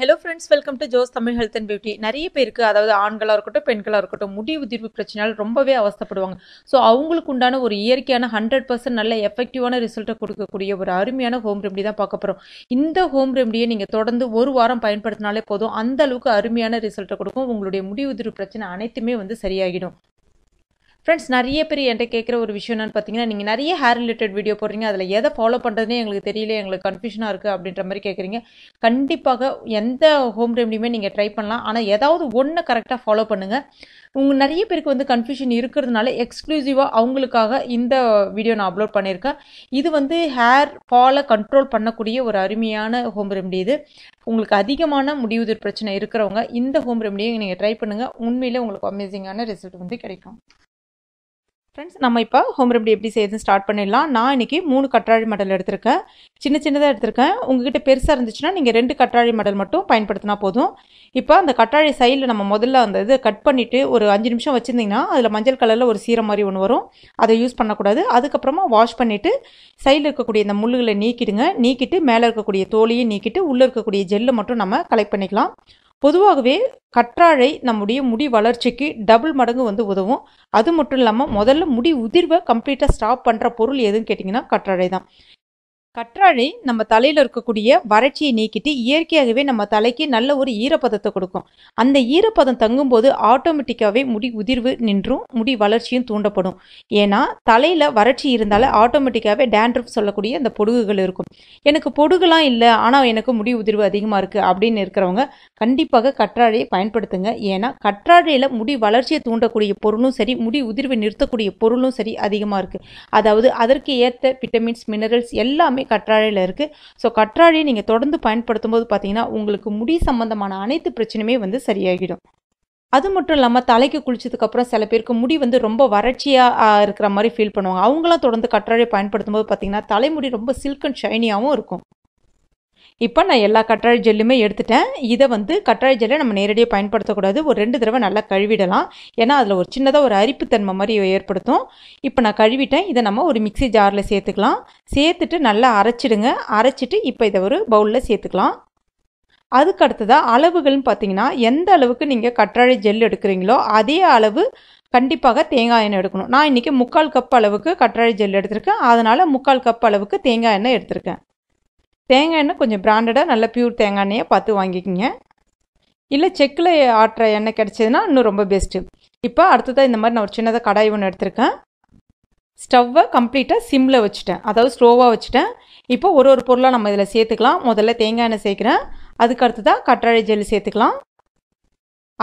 hello friends welcome to Jo's Tamil health and beauty நிறைய பேருக்கு அதாவது ஆண்களாக இருக்கட்டும் பெண்களாக இருக்கட்டும் முடி உதிர்வு பிரச்சனையால் ரொம்பவே அவஸ்தப்படுவாங்க ஸோ அவங்களுக்கு உண்டான ஒரு இயற்கையான ஹண்ட்ரட் பர்சன்ட் நல்ல எஃபெக்டிவான ரிசல்ட்டை கொடுக்கக்கூடிய ஒரு அருமையான ஹோம் ரெமடி தான் பார்க்க போகிறோம் இந்த ஹோம் ரெமடியை நீங்கள் தொடர்ந்து ஒரு வாரம் பயன்படுத்தினாலே போதும் அந்த அளவுக்கு அருமையான ரிசல்ட்டை கொடுக்கும் உங்களுடைய முடி உதிர்வு பிரச்சனை அனைத்துமே வந்து சரியாகிடும் ஃப்ரெண்ட்ஸ் நிறைய பேர் என்கிட்ட கேட்குற ஒரு விஷயம் என்னன்னு பார்த்தீங்கன்னா நீங்கள் நிறைய ஹேர் ரிலேட்டட் வீடியோ போடுறீங்க அதில் எதை ஃபாலோ பண்ணுறதுனே எங்களுக்கு தெரியல எங்களுக்கு கன்ஃபியூஷனாக இருக்குது அப்படின்ற மாதிரி கேட்குறீங்க கண்டிப்பாக எந்த ஹோம் ரெமடியுமே நீங்கள் ட்ரை பண்ணலாம் ஆனால் ஏதாவது ஒன்று கரெக்டாக ஃபாலோ பண்ணுங்கள் உங்கள் நிறைய பேருக்கு வந்து கன்ஃபியூஷன் இருக்கிறதுனால எக்ஸ்க்ளூசிவாக அவங்களுக்காக இந்த வீடியோ நான் அப்லோட் பண்ணியிருக்கேன் இது வந்து ஹேர் ஃபாலை கண்ட்ரோல் பண்ணக்கூடிய ஒரு அருமையான ஹோம் ரெமடி இது உங்களுக்கு அதிகமான முடிவுதிர் பிரச்சனை இருக்கிறவங்க இந்த ஹோம் ரெமடியை நீங்கள் ட்ரை பண்ணுங்கள் உண்மையிலே உங்களுக்கு அமேசிங்கான ரிசல்ட் வந்து கிடைக்கும் ஃப்ரெண்ட்ஸ் நம்ம இப்போ ஹோம் ரெமடி எப்படி செய்யுதுன்னு ஸ்டார்ட் பண்ணிடலாம் நான் இன்றைக்கி மூணு கற்றாழை மடல் எடுத்திருக்கேன் சின்ன சின்னதாக எடுத்திருக்கேன் உங்ககிட்ட பெருசாக இருந்துச்சுன்னா நீங்கள் ரெண்டு கற்றாழை மடல் மட்டும் பயன்படுத்தினா போதும் இப்போ அந்த கற்றாழை சைடில் நம்ம முதல்ல அந்த இது கட் பண்ணிவிட்டு ஒரு அஞ்சு நிமிஷம் வச்சுருந்திங்கன்னா அதில் மஞ்சள் கலரில் ஒரு சீரம் மாதிரி ஒன்று வரும் அதை யூஸ் பண்ணக்கூடாது அதுக்கப்புறமா வாஷ் பண்ணிவிட்டு சைடில் இருக்கக்கூடிய இந்த முள்ளுகளை நீக்கிடுங்க நீக்கிட்டு மேலே இருக்கக்கூடிய தோலையும் நீக்கிட்டு உள்ளே இருக்கக்கூடிய ஜெல்லை மட்டும் நம்ம கலெக்ட் பண்ணிக்கலாம் பொதுவாகவே கற்றாழை நம்முடைய முடி வளர்ச்சிக்கு டபுள் மடங்கு வந்து உதவும் அது மட்டும் இல்லாமல் முதல்ல முடி உதிர்வை கம்ப்ளீட்டாக ஸ்டாப் பண்ணுற பொருள் எதுன்னு கேட்டிங்கன்னா கற்றாழை தான் கற்றாழை நம்ம தலையில் இருக்கக்கூடிய வறட்சியை நீக்கிட்டு இயற்கையாகவே நம்ம தலைக்கு நல்ல ஒரு ஈரப்பதத்தை கொடுக்கும் அந்த ஈரப்பதம் தங்கும்போது ஆட்டோமேட்டிக்காகவே முடி உதிர்வு நின்றும் முடி வளர்ச்சியும் தூண்டப்படும் ஏன்னா தலையில் வறட்சி இருந்தாலே ஆட்டோமேட்டிக்காகவே டேண்ட்ரஃப் சொல்லக்கூடிய அந்த பொடுகுகள் இருக்கும் எனக்கு பொடுகுலாம் இல்லை ஆனால் எனக்கு முடி உதிர்வு அதிகமாக இருக்குது அப்படின்னு இருக்கிறவங்க கண்டிப்பாக கற்றாழையை பயன்படுத்துங்க ஏன்னா கற்றாழையில் முடி வளர்ச்சியை தூண்டக்கூடிய பொருளும் சரி முடி உதிர்வை நிறுத்தக்கூடிய பொருளும் சரி அதிகமாக இருக்குது அதாவது அதற்கு ஏற்ற விட்டமின்ஸ் மினரல்ஸ் எல்லாமே எல்லாமே கற்றாழையில் இருக்குது ஸோ கற்றாழையை நீங்கள் தொடர்ந்து பயன்படுத்தும் போது பார்த்தீங்கன்னா உங்களுக்கு முடி சம்பந்தமான அனைத்து பிரச்சனையுமே வந்து சரியாகிடும் அது மட்டும் இல்லாமல் தலைக்கு குளிச்சதுக்கப்புறம் சில பேருக்கு முடி வந்து ரொம்ப வறட்சியாக இருக்கிற மாதிரி ஃபீல் பண்ணுவாங்க அவங்களாம் தொடர்ந்து கற்றாழை பயன்படுத்தும் போது பார்த்தீங்கன்னா தலைமுடி ரொம்ப சில்க் அண்ட் ஷைனியாகவும் இருக்கும் இப்போ நான் எல்லா கற்றாழை ஜெல்லுமே எடுத்துட்டேன் இதை வந்து கற்றாழை ஜெல்லை நம்ம நேரடியாக பயன்படுத்தக்கூடாது ஒரு ரெண்டு தடவை நல்லா கழுவிடலாம் ஏன்னா அதில் ஒரு சின்னதாக ஒரு அரிப்புத்தன்மை மாதிரி ஏற்படுத்தும் இப்போ நான் கழுவிட்டேன் இதை நம்ம ஒரு மிக்சி ஜாரில் சேர்த்துக்கலாம் சேர்த்துட்டு நல்லா அரைச்சிடுங்க அரைச்சிட்டு இப்போ இதை ஒரு பவுலில் சேர்த்துக்கலாம் அதுக்கு அடுத்ததாக அளவுகள்னு பார்த்தீங்கன்னா எந்த அளவுக்கு நீங்கள் கற்றாழை ஜெல் எடுக்கிறீங்களோ அதே அளவு கண்டிப்பாக தேங்காய் எண்ணெய் எடுக்கணும் நான் இன்றைக்கி முக்கால் கப் அளவுக்கு கற்றாழை ஜெல் எடுத்திருக்கேன் அதனால் முக்கால் கப் அளவுக்கு தேங்காய் எண்ணெய் எடுத்திருக்கேன் தேங்காய் எண்ணெய் கொஞ்சம் பிராண்டடாக நல்ல பியூர் தேங்காய் எண்ணெயை பார்த்து வாங்கிக்கிங்க இல்லை செக்கில் ஆட்டுற எண்ணெய் கிடச்சதுன்னா இன்னும் ரொம்ப பெஸ்ட்டு இப்போ அடுத்ததாக இந்த மாதிரி நான் ஒரு சின்னதாக கடாய் ஒன்று எடுத்திருக்கேன் ஸ்டவ்வை கம்ப்ளீட்டாக சிம்மில் வச்சுட்டேன் அதாவது ஸ்லோவாக வச்சுட்டேன் இப்போ ஒரு ஒரு பொருளாக நம்ம இதில் சேர்த்துக்கலாம் முதல்ல தேங்காய் எண்ணெய் சேர்க்குறேன் அதுக்கு அடுத்ததாக கற்றாழை ஜெல் சேர்த்துக்கலாம்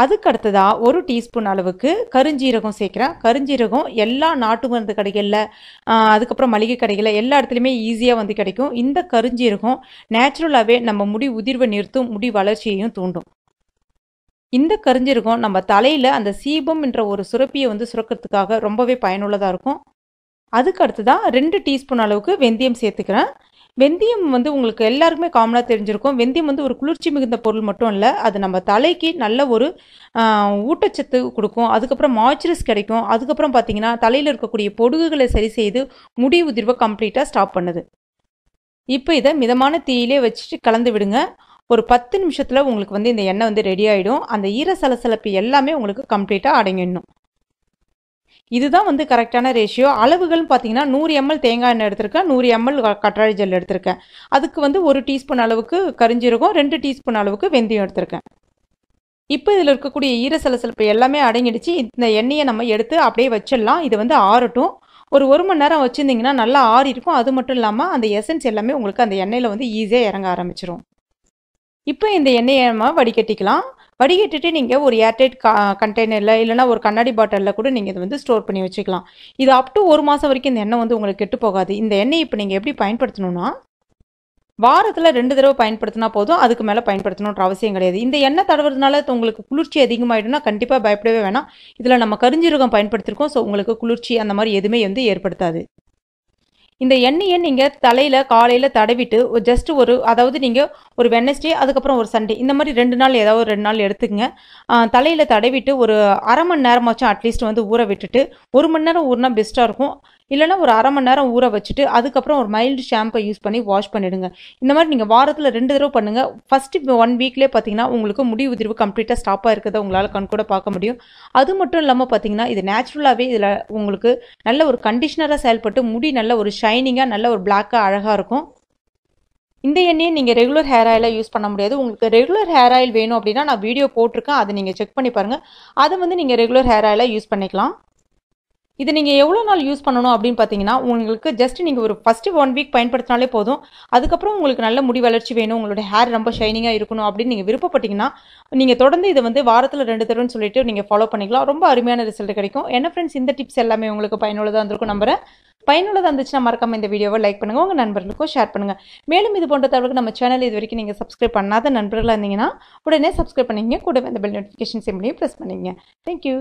அதுக்கு அடுத்ததாக ஒரு டீஸ்பூன் அளவுக்கு கருஞ்சீரகம் சேர்க்குறேன் கருஞ்சீரகம் எல்லா நாட்டு மருந்து கடைகளில் அதுக்கப்புறம் மளிகை கடைகளில் எல்லா இடத்துலையுமே ஈஸியாக வந்து கிடைக்கும் இந்த கருஞ்சீரகம் நேச்சுரலாகவே நம்ம முடி உதிர்வை நிறுத்தும் முடி வளர்ச்சியையும் தூண்டும் இந்த கருஞ்சீரகம் நம்ம தலையில் அந்த சீபம் என்ற ஒரு சுரப்பியை வந்து சுரக்கிறதுக்காக ரொம்பவே பயனுள்ளதாக இருக்கும் அதுக்கு தான் ரெண்டு டீஸ்பூன் அளவுக்கு வெந்தயம் சேர்த்துக்கிறேன் வெந்தயம் வந்து உங்களுக்கு எல்லாருக்குமே காமனாக தெரிஞ்சிருக்கும் வெந்தயம் வந்து ஒரு குளிர்ச்சி மிகுந்த பொருள் மட்டும் இல்லை அது நம்ம தலைக்கு நல்ல ஒரு ஊட்டச்சத்து கொடுக்கும் அதுக்கப்புறம் மாய்ச்சரஸ் கிடைக்கும் அதுக்கப்புறம் பார்த்தீங்கன்னா தலையில் இருக்கக்கூடிய பொடுகுகளை சரி செய்து முடி உதிர்வை கம்ப்ளீட்டாக ஸ்டாப் பண்ணுது இப்போ இதை மிதமான தீயிலே வச்சுட்டு கலந்து விடுங்க ஒரு பத்து நிமிஷத்தில் உங்களுக்கு வந்து இந்த எண்ணெய் வந்து ரெடி ஆகிடும் அந்த ஈர சலசலப்பு எல்லாமே உங்களுக்கு கம்ப்ளீட்டாக அடங்கிடணும் இதுதான் வந்து கரெக்டான ரேஷியோ அளவுகள்னு பார்த்தீங்கன்னா நூறு எம்எல் தேங்காய் எண்ணெய் எடுத்திருக்கேன் நூறு எம்எல் கற்றாழை ஜெல் எடுத்திருக்கேன் அதுக்கு வந்து ஒரு டீஸ்பூன் அளவுக்கு கரிஞ்சீரகம் ரெண்டு டீஸ்பூன் அளவுக்கு வெந்தயம் எடுத்திருக்கேன் இப்போ இதில் இருக்கக்கூடிய ஈரசலசலப்பு எல்லாமே அடங்கிடுச்சு இந்த எண்ணெயை நம்ம எடுத்து அப்படியே வச்சிடலாம் இது வந்து ஆறட்டும் ஒரு ஒரு மணி நேரம் வச்சுருந்திங்கன்னா நல்லா ஆறி இருக்கும் அது மட்டும் இல்லாமல் அந்த எசன்ஸ் எல்லாமே உங்களுக்கு அந்த எண்ணெயில் வந்து ஈஸியாக இறங்க ஆரம்பிச்சிடும் இப்போ இந்த எண்ணெயை நம்ம வடிகட்டிக்கலாம் வடிகட்டிட்டு நீங்கள் ஒரு ஏர்டைட் கா கண்டெய்னரில் இல்லைன்னா ஒரு கண்ணாடி பாட்டிலில் கூட நீங்கள் இதை வந்து ஸ்டோர் பண்ணி வச்சுக்கலாம் இது அப் டு ஒரு மாதம் வரைக்கும் இந்த எண்ணெய் வந்து உங்களுக்கு கெட்டு போகாது இந்த எண்ணெய் இப்போ நீங்கள் எப்படி பயன்படுத்தணும்னா வாரத்தில் ரெண்டு தடவை பயன்படுத்தினா போதும் அதுக்கு மேலே பயன்படுத்தணுன்ற அவசியம் கிடையாது இந்த எண்ணெய் தடவுறதுனால உங்களுக்கு குளிர்ச்சி அதிகமாகிடும்னா கண்டிப்பாக பயப்படவே வேணாம் இதில் நம்ம கரிஞ்சீரகம் பயன்படுத்திருக்கோம் ஸோ உங்களுக்கு குளிர்ச்சி அந்த மாதிரி எதுவுமே வந்து ஏற்படுத்தாது இந்த எண்ணெயை நீங்கள் தலையில் காலையில் தடவிட்டு ஜஸ்ட் ஒரு அதாவது நீங்கள் ஒரு வெனஸ்டே அதுக்கப்புறம் ஒரு சண்டே இந்த மாதிரி ரெண்டு நாள் ஏதாவது ரெண்டு நாள் எடுத்துக்கங்க தலையில் தடவிட்டு ஒரு அரை மணி நேரமாச்சும் அட்லீஸ்ட் வந்து ஊற விட்டுட்டு ஒரு மணி நேரம் ஊறினா பெஸ்ட்டாக இருக்கும் இல்லைனா ஒரு அரை மணி நேரம் ஊற வச்சுட்டு அதுக்கப்புறம் ஒரு மைல்டு ஷாம்பை யூஸ் பண்ணி வாஷ் பண்ணிடுங்க இந்த மாதிரி நீங்கள் வாரத்தில் ரெண்டு தடவை பண்ணுங்கள் ஃபஸ்ட்டு ஒன் வீக்லேயே பார்த்தீங்கன்னா உங்களுக்கு முடி உதிர்வு கம்ப்ளீட்டாக ஸ்டாப்பாக இருக்கிறத உங்களால் கண் கூட பார்க்க முடியும் அது மட்டும் இல்லாமல் பார்த்தீங்கன்னா இது நேச்சுரலாகவே இதில் உங்களுக்கு நல்ல ஒரு கண்டிஷனராக செயல்பட்டு முடி நல்ல ஒரு ஷைனிங்காக நல்ல ஒரு பிளாக்காக அழகாக இருக்கும் இந்த எண்ணெயை நீங்கள் ரெகுலர் ஹேர் ஆயிலாக யூஸ் பண்ண முடியாது உங்களுக்கு ரெகுலர் ஹேர் ஆயில் வேணும் அப்படின்னா நான் வீடியோ போட்டிருக்கேன் அதை நீங்கள் செக் பண்ணி பாருங்கள் அதை வந்து நீங்கள் ரெகுலர் ஹேர் ஆயிலாக யூஸ் பண்ணிக்கலாம் இது நீங்கள் எவ்வளோ நாள் யூஸ் பண்ணணும் அப்படின்னு பார்த்தீங்கன்னா உங்களுக்கு ஜஸ்ட் நீங்கள் ஒரு ஃபஸ்ட்டு ஒன் வீக் பயன்படுத்தினாலே போதும் அதுக்கப்புறம் உங்களுக்கு நல்ல முடி வளர்ச்சி வேணும் உங்களோட ஹேர் ரொம்ப ஷைனிங்காக இருக்கணும் அப்படின்னு நீங்கள் விருப்பப்பட்டீங்கன்னா நீங்கள் தொடர்ந்து இதை வந்து வாரத்தில் ரெண்டு தடவைன்னு சொல்லிட்டு நீங்கள் ஃபாலோ பண்ணிக்கலாம் ரொம்ப அருமையான ரிசல்ட் கிடைக்கும் என்ன ஃப்ரெண்ட்ஸ் இந்த டிப்ஸ் எல்லாமே உங்களுக்கு பயனுள்ளதாக இருந்திருக்கும் நம்புறேன் பயனுள்ளதாக இருந்துச்சுன்னா மறக்காம இந்த வீடியோவை லைக் பண்ணுங்கள் உங்கள் நண்பர்களுக்கும் ஷேர் பண்ணுங்கள் மேலும் இது போன்ற தகவலுக்கு நம்ம சேனல் இது வரைக்கும் நீங்கள் சப்ஸ்கிரைப் பண்ணாத நண்பர்களாக இருந்தீங்கன்னா உடனே சப்ஸ்கிரைப் பண்ணிங்க கூட அந்த பெல் நோட்டிஃபிகேஷன் சிம்லையும் ப்ரெஸ் பண்ணிங்க தேங்க்யூ